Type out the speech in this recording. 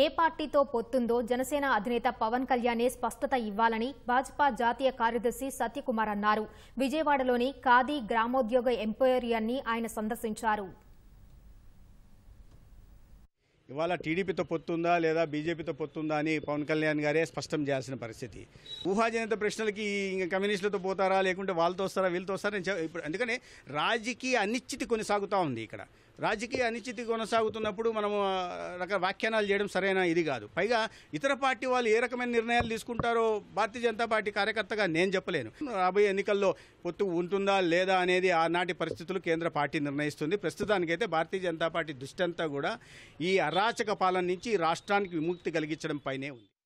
ఏ పార్టీతో పొత్తుందో జనసేన అధినేత పవన్ కళ్యాణే స్పష్టత ఇవ్వాలని భాజపా జాతీయ కార్యదర్శి సత్యకుమార్ అన్నారు విజయవాడలోని ఖాదీ గ్రామోద్యోగ ఎంపోరియన్ని ఆయన సందర్శించారు ఇవాళ టీడీపీతో పొత్తుందా లేదా బీజేపీతో పొత్తుందా అని పవన్ కళ్యాణ్ గారే స్పష్టం చేయాల్సిన పరిస్థితి ఊహాజనిత ప్రశ్నలకి ఇంకా కమ్యూనిస్టులతో పోతారా లేకుంటే వాళ్ళతో వస్తారా వీళ్ళతో వస్తారా ఇప్పుడు ఎందుకని రాజకీయ అనిశ్చితి కొనసాగుతూ ఉంది ఇక్కడ రాజకీయ అనిశ్చితి కొనసాగుతున్నప్పుడు మనము రక వ్యాఖ్యానాలు చేయడం సరైన ఇది కాదు పైగా ఇతర పార్టీ వాళ్ళు ఏ రకమైన నిర్ణయాలు తీసుకుంటారో భారతీయ జనతా పార్టీ కార్యకర్తగా నేను చెప్పలేను రాబోయే ఎన్నికల్లో పొత్తు ఉంటుందా లేదా అనేది ఆనాటి పరిస్థితులు కేంద్ర పార్టీ నిర్ణయిస్తుంది ప్రస్తుతానికైతే భారతీయ జనతా పార్టీ దృష్టి అంతా కూడా ఈ అరాచక పాలన నుంచి రాష్ట్రానికి విముక్తి కలిగించడం పైనే ఉంది